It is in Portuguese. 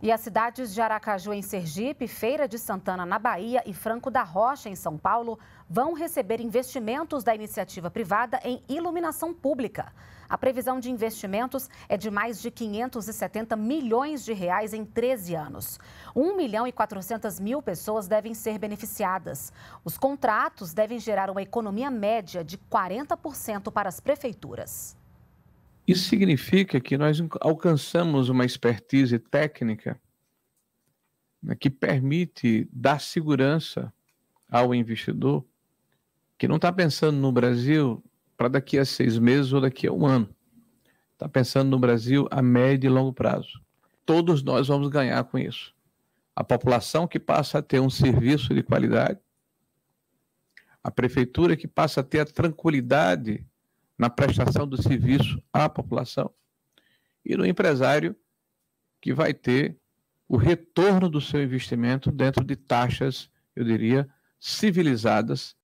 E as cidades de Aracaju, em Sergipe, Feira de Santana, na Bahia e Franco da Rocha, em São Paulo, vão receber investimentos da iniciativa privada em iluminação pública. A previsão de investimentos é de mais de 570 milhões de reais em 13 anos. 1 milhão e 400 mil pessoas devem ser beneficiadas. Os contratos devem gerar uma economia média de 40% para as prefeituras. Isso significa que nós alcançamos uma expertise técnica né, que permite dar segurança ao investidor que não está pensando no Brasil para daqui a seis meses ou daqui a um ano. Está pensando no Brasil a médio e longo prazo. Todos nós vamos ganhar com isso. A população que passa a ter um serviço de qualidade, a prefeitura que passa a ter a tranquilidade na prestação do serviço à população e no empresário que vai ter o retorno do seu investimento dentro de taxas, eu diria, civilizadas